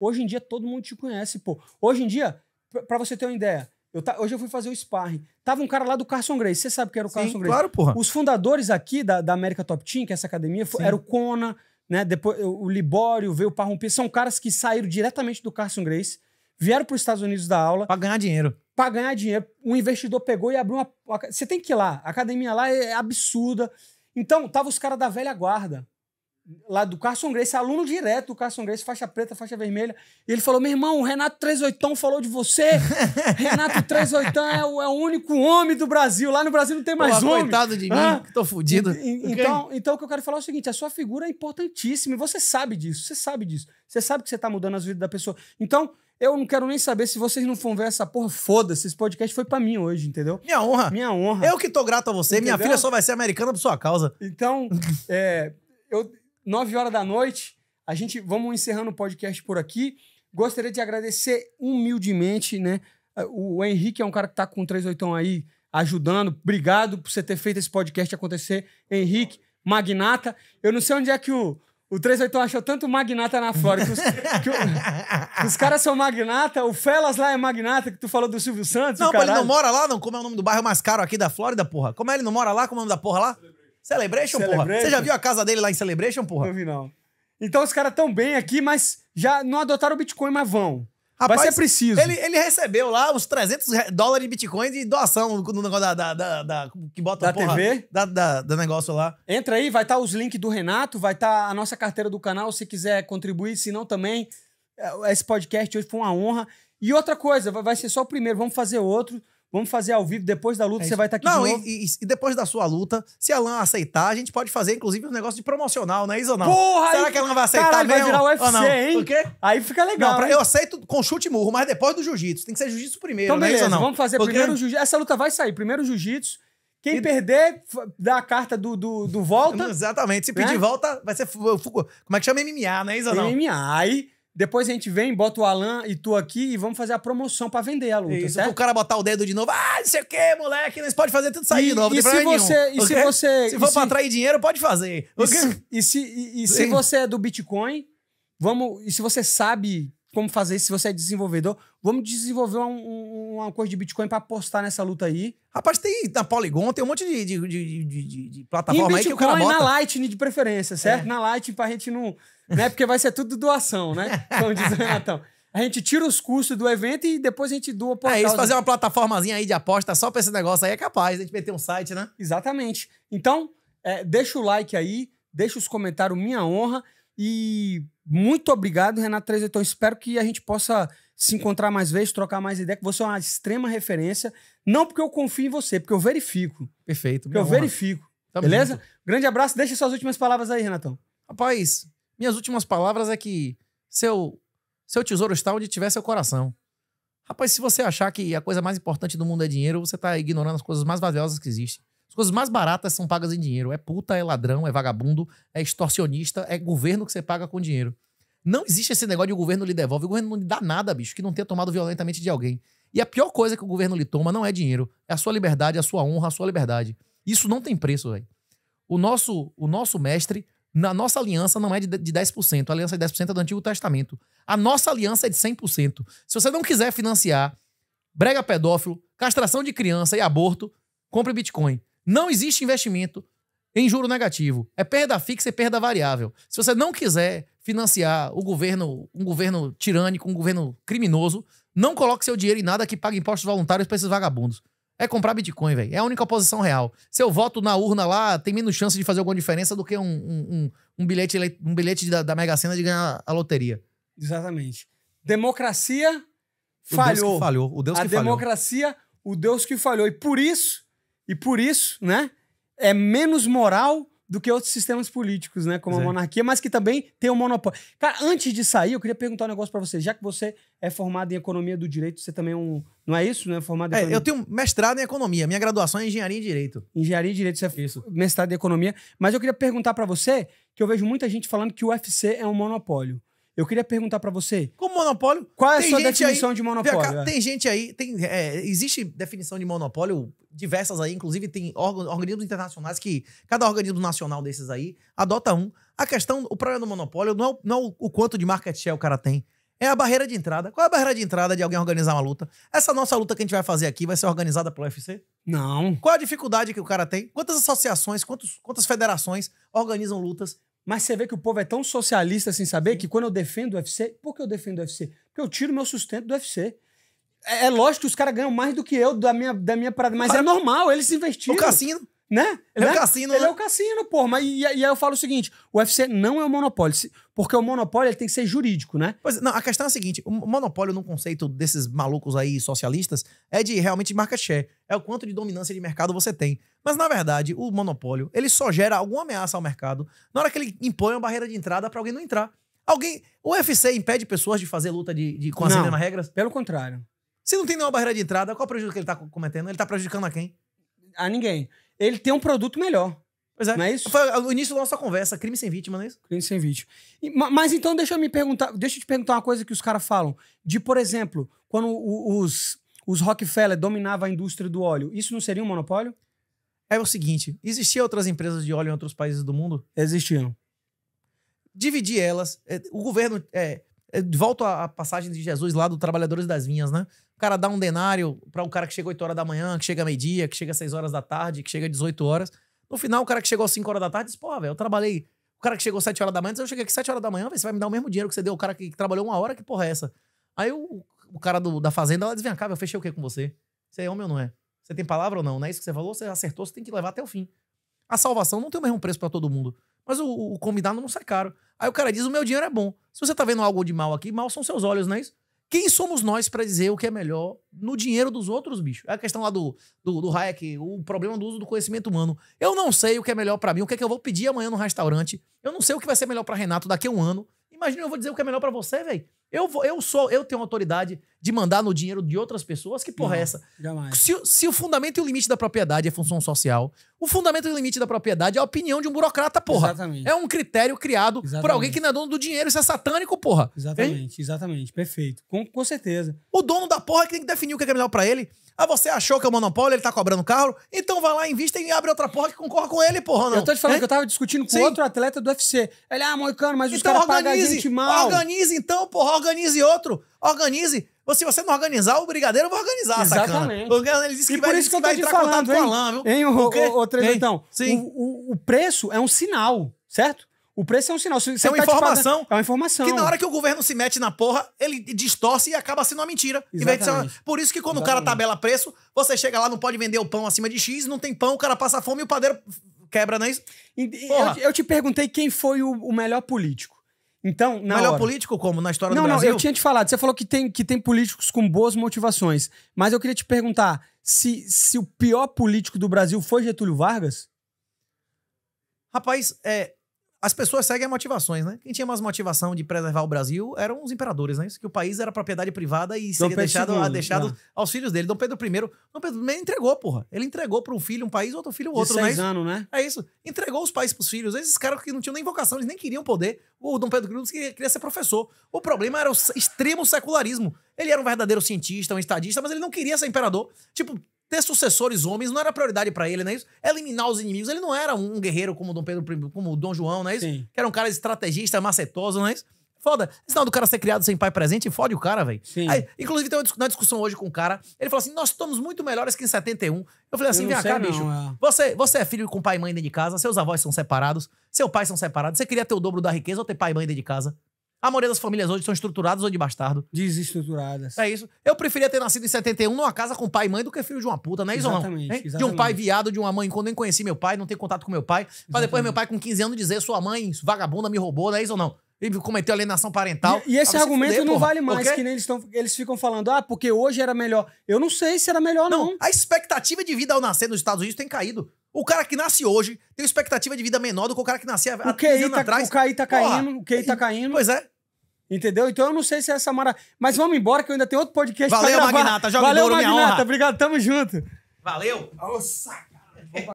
Hoje em dia todo mundo te conhece, pô. Hoje em dia, para você ter uma ideia, eu ta... hoje eu fui fazer o sparring. Tava um cara lá do Carson Grace. Você sabe que era o Sim, Carson Grace? Claro, porra. Os fundadores aqui da, da América Top Team, que é essa academia, Sim. era o Kona, né? Depois o Libório, veio o Parrumpi. São caras que saíram diretamente do Carson Grace, vieram para os Estados Unidos da aula. Pra ganhar dinheiro. Pra ganhar dinheiro. Um investidor pegou e abriu uma. Você tem que ir lá. A academia lá é absurda. Então, tava os caras da velha guarda lá do Carson Grace, aluno direto do Carson Grace, faixa preta, faixa vermelha. E ele falou: meu irmão, o Renato Oitão falou de você. Renato Oitão é, o, é o único homem do Brasil. Lá no Brasil não tem mais um. homem. Coitado de mim, ah, tô fudido. E, e, então, então, o que eu quero falar é o seguinte: a sua figura é importantíssima e você sabe disso, você sabe disso. Você sabe que você tá mudando as vidas da pessoa. Então, eu não quero nem saber se vocês não vão ver essa porra, foda-se. Esse podcast foi para mim hoje, entendeu? Minha honra. Minha honra. Eu que tô grato a você. Entendeu? Minha filha só vai ser americana por sua causa. Então, é, eu, 9 horas da noite. A gente vamos encerrando o podcast por aqui. Gostaria de agradecer humildemente, né? O Henrique é um cara que tá com 38 aí ajudando. Obrigado por você ter feito esse podcast acontecer. Henrique, magnata. Eu não sei onde é que o, o 381 achou tanto magnata na Flórida. Que os, que o, os caras são magnata. O Felas lá é magnata, que tu falou do Silvio Santos. Não, pô, ele não mora lá, não. Como é o nome do bairro mais caro aqui da Flórida, porra? Como é ele não mora lá? Como é o nome da porra lá? Celebration, Celebration, Você já viu a casa dele lá em Celebration, porra? Não vi, não. Então os caras estão bem aqui, mas já não adotaram o Bitcoin, mas vão. Rapaz, Vai ser preciso. Ele, ele recebeu lá os 300 dólares de Bitcoin de doação no negócio da, da, da, da que bota da porra, TV. Da, da, da, negócio lá. Entra aí, vai estar tá os links do Renato, vai estar tá a nossa carteira do canal, se quiser contribuir, se não também. É, esse podcast hoje foi uma honra. E outra coisa, vai ser só o primeiro, vamos fazer outro. Vamos fazer ao vivo, depois da luta é você vai estar tá aqui Não, de novo. E, e, depois da sua luta, se a Lan aceitar, a gente pode fazer, inclusive, um negócio de promocional, não é isso ou não? Porra! Será aí, que a Lan vai aceitar caralho, mesmo? vai virar UFC, não? hein? Por quê? Aí fica legal, Não, pra, eu aceito com chute e murro, mas depois do jiu-jitsu. Tem que ser jiu-jitsu primeiro, então, não é isso ou não? vamos fazer Porque... primeiro o jiu-jitsu. Essa luta vai sair, primeiro o jiu-jitsu. Quem e... perder, dá a carta do, do, do volta. Exatamente. Se pedir né? volta, vai ser... Como é que chama MMA, não é isso ou não? MMA, aí... Depois a gente vem, bota o Alan e tu aqui e vamos fazer a promoção pra vender a luta, Isso, certo? o cara botar o dedo de novo, ah, não sei o quê, moleque, nós pode fazer tudo sair e, novo, e se você, e se você... Se for se... pra atrair dinheiro, pode fazer. E, se, e, se, e, e se você é do Bitcoin, vamos... E se você sabe como fazer se você é desenvolvedor, vamos desenvolver um, um, uma coisa de Bitcoin para apostar nessa luta aí. Rapaz, tem na Polygon, tem um monte de, de, de, de plataforma Bitcoin, aí que o cara bota. na Lightning de preferência, certo? É. Na Lightning pra gente não né? Porque vai ser tudo doação, né? Então diz o Renatão. Né, a gente tira os custos do evento e depois a gente doa por É isso, fazer uma plataformazinha aí de aposta só pra esse negócio aí é capaz. A gente meter um site, né? Exatamente. Então, é, deixa o like aí, deixa os comentários, minha honra. E muito obrigado, Renato Trezeton. Então, espero que a gente possa se encontrar mais vezes, trocar mais ideia, que você é uma extrema referência. Não porque eu confio em você, porque eu verifico. Perfeito. Porque eu honra. verifico. Tamo beleza? Junto. Grande abraço. Deixa suas últimas palavras aí, Renatão. Rapaz, minhas últimas palavras é que seu, seu tesouro está onde tiver seu coração. Rapaz, se você achar que a coisa mais importante do mundo é dinheiro, você está ignorando as coisas mais valiosas que existem. As coisas mais baratas são pagas em dinheiro. É puta, é ladrão, é vagabundo, é extorsionista, é governo que você paga com dinheiro. Não existe esse negócio de o governo lhe devolve. O governo não lhe dá nada, bicho, que não tenha tomado violentamente de alguém. E a pior coisa que o governo lhe toma não é dinheiro, é a sua liberdade, a sua honra, a sua liberdade. Isso não tem preço, velho. O nosso, o nosso mestre na nossa aliança não é de, 10%. A aliança de 10% é do Antigo Testamento. A nossa aliança é de 100%. Se você não quiser financiar brega pedófilo, castração de criança e aborto, compre Bitcoin. Não existe investimento em juro negativo. É perda fixa e perda variável. Se você não quiser financiar o governo, um governo tirânico, um governo criminoso, não coloque seu dinheiro em nada que pague impostos voluntários para esses vagabundos. É comprar Bitcoin, velho. É a única posição real. Se eu voto na urna lá tem menos chance de fazer alguma diferença do que um, um, um, um bilhete, um bilhete da, da Mega Sena de ganhar a loteria. Exatamente. Democracia falhou. O Deus que falhou. O Deus a que democracia, falhou. o Deus que falhou. E por isso, e por isso, né? É menos moral do que outros sistemas políticos, né? Como a é. monarquia, mas que também tem um monopólio. Cara, antes de sair, eu queria perguntar um negócio para você. Já que você é formado em economia do direito, você também é um. Não é isso, né? Formado é, eu tenho mestrado em economia. Minha graduação é em engenharia em direito. Engenharia em direito, você é isso. mestrado em economia. Mas eu queria perguntar para você que eu vejo muita gente falando que o UFC é um monopólio. Eu queria perguntar para você. Como monopólio? Qual é a sua definição aí, de monopólio? Cá, é. Tem gente aí, tem, é, existe definição de monopólio diversas aí, inclusive tem órgãos, organismos internacionais que cada organismo nacional desses aí adota um. A questão, o problema do monopólio não é o, não é o quanto de market share o cara tem. É a barreira de entrada. Qual é a barreira de entrada de alguém organizar uma luta? Essa nossa luta que a gente vai fazer aqui vai ser organizada pelo UFC? Não. Qual a dificuldade que o cara tem? Quantas associações, quantos, quantas federações organizam lutas mas você vê que o povo é tão socialista sem saber que quando eu defendo o UFC, por que eu defendo o UFC? Porque eu tiro meu sustento do UFC. É, é lógico que os caras ganham mais do que eu da minha, da minha parada, mas, mas é normal, eles investiram. O cassino. Né? Ele né? é o né? cassino. Ele é né? é o cassino, porra. Mas, e, e, aí eu falo o seguinte: o UFC não é um monopólio. Porque o monopólio tem que ser jurídico, né? Pois, não, a questão é a seguinte: o monopólio, num conceito desses malucos aí socialistas, é de realmente market share. É o quanto de dominância de mercado você tem. Mas, na verdade, o monopólio, ele só gera alguma ameaça ao mercado na hora que ele impõe uma barreira de entrada para alguém não entrar. Alguém. O UFC impede pessoas de fazer luta de, de com as mesmas regras? Pelo contrário. Se não tem nenhuma barreira de entrada, qual é o prejuízo que ele está cometendo? Ele está prejudicando a quem? A ninguém ele tem um produto melhor. Pois é. Não é isso? Foi o início da nossa conversa, crime sem vítima, não é isso? Crime sem vítima. E, mas então deixa eu me perguntar, deixa eu te perguntar uma coisa que os caras falam. De, por exemplo, quando os, os Rockefeller dominavam a indústria do óleo, isso não seria um monopólio? É o seguinte: existiam outras empresas de óleo em outros países do mundo? Existiam. Dividir elas. É, o governo. é, é volto à passagem de Jesus lá do Trabalhadores das Vinhas, né? O cara dá um denário para um cara que chega 8 horas da manhã, que chega meio-dia, que chega 6 horas da tarde, que chega 18 horas. No final, o cara que chegou às 5 horas da tarde diz: pô, velho, eu trabalhei. O cara que chegou às 7 horas da manhã diz: eu cheguei aqui 7 horas da manhã, véio, você vai me dar o mesmo dinheiro que você deu. O cara que, que trabalhou uma hora, que porra é essa? Aí o, o cara do, da fazenda ela diz: vem cá, eu fechei o quê com você? Você é homem ou não é? Você tem palavra ou não? Não é isso que você falou? Você acertou, você tem que levar até o fim. A salvação não tem o mesmo preço para todo mundo. Mas o, o, o, combinado não sai caro. Aí o cara diz: o meu dinheiro é bom. Se você tá vendo algo de mal aqui, mal são seus olhos, não é isso? Quem somos nós para dizer o que é melhor no dinheiro dos outros, bicho? É a questão lá do, do, do Hayek, o problema do uso do conhecimento humano. Eu não sei o que é melhor para mim, o que é que eu vou pedir amanhã no restaurante. Eu não sei o que vai ser melhor para Renato daqui a um ano. Imagina eu vou dizer o que é melhor para você, velho. Eu, eu sou, eu tenho autoridade, de mandar no dinheiro de outras pessoas? Que porra é não, é essa? Jamais. Se, se, o fundamento e o limite da propriedade é função social, o fundamento e o limite da propriedade é a opinião de um burocrata, porra. Exatamente. É um critério criado exatamente. por alguém que não é dono do dinheiro. Isso é satânico, porra. Exatamente, hein? exatamente. Perfeito. Com, com certeza. O dono da porra é que tem que definir o que é, é melhor para ele. Ah, você achou que é o monopólio, ele tá cobrando carro Então vai lá, invista e abre outra porra que concorra com ele, porra, não. Eu tô te falando hein? que eu tava discutindo com Sim. outro atleta do UFC. Ele, ah, moicano, mas então, os caras pagam a gente mal. Organize então, porra, organize outro. Organize. Se você não organizar, o brigadeiro vai organizar, Exatamente. sacana. Ele disse que e vai, por isso que, eu tô vai te entrar falando, com a lã, viu? Hein, o, o, o, o então. Sim. O, o, o preço é um sinal, certo? O preço é um sinal. é uma tá informação. é uma informação. Que na hora que o governo se mete na porra, ele distorce e acaba sendo uma mentira. Uma... Por isso que quando Exatamente. o cara tabela preço, você chega lá, não pode vender o pão acima de X, não tem pão, o cara passa fome e o padeiro quebra, não é isso? Eu, eu, te perguntei quem foi o, o melhor político. Então, na Melhor hora. político como na história não, do Brasil? Não, não, eu tinha te falado. Você falou que tem, que tem políticos com boas motivações. Mas eu queria te perguntar se, se o pior político do Brasil foi Getúlio Vargas? Rapaz, é, as pessoas seguem motivações, né? Quem tinha mais motivação de preservar o Brasil eram os imperadores, né? Isso que o país era propriedade privada e seria deixado, II, deixado é. aos filhos dele. Dom Pedro I. Dom Pedro I entregou, porra. Ele entregou para um filho um país, outro filho outro, de seis né? anos, né? É isso. Entregou os países para os filhos. Esses caras que não tinham nem vocação, eles nem queriam poder. O Dom Pedro II queria, queria ser professor. O problema era o extremo secularismo. Ele era um verdadeiro cientista, um estadista, mas ele não queria ser imperador. Tipo, ter sucessores homens não era prioridade para ele, não é isso? Eliminar os inimigos. Ele não era um guerreiro como Dom Pedro, como Dom João, não é isso? Sim. Que era um cara estrategista, macetoso, não é isso? Foda. Senão do cara ser criado sem pai presente, fode o cara, velho. Inclusive, tem uma discussão hoje com um cara. Ele falou assim: nós estamos muito melhores que em 71. Eu falei assim: eu vem cá, bicho. É. Você, você é filho com pai e mãe dentro de casa, seus avós são separados, seu pai são separados. Você queria ter o dobro da riqueza ou ter pai e mãe dentro de casa? A maioria das famílias hoje são estruturadas ou de bastardo. Desestruturadas. É isso. Eu preferia ter nascido em 71 numa casa com pai e mãe do que filho de uma puta, né? isso exatamente, não? Exatamente. De um pai viado, de uma mãe, quando nem conheci meu pai, não tenho contato com meu pai. Pra depois meu pai com 15 anos dizer, sua mãe vagabunda me roubou, né? isso ou não? e cometeu alienação parental. E, e esse argumento fuder, não porra. vale mais, que nem eles, tão, eles ficam falando, ah, porque hoje era melhor. Eu não sei se era melhor, não. não. A expectativa de vida ao nascer nos Estados Unidos tem caído. O cara que nasce hoje tem expectativa de vida menor do que o cara que nascia há 15 anos tá, atrás. O KI tá caindo, porra. o KI tá caindo. Pois é. Entendeu? Então eu não sei se é essa mara. Mas vamos embora que eu ainda tenho outro podcast Valeu, pra gravar. Magnata. Joga Valeu, Magnata. Obrigado, tamo junto. Valeu. Ô, saca.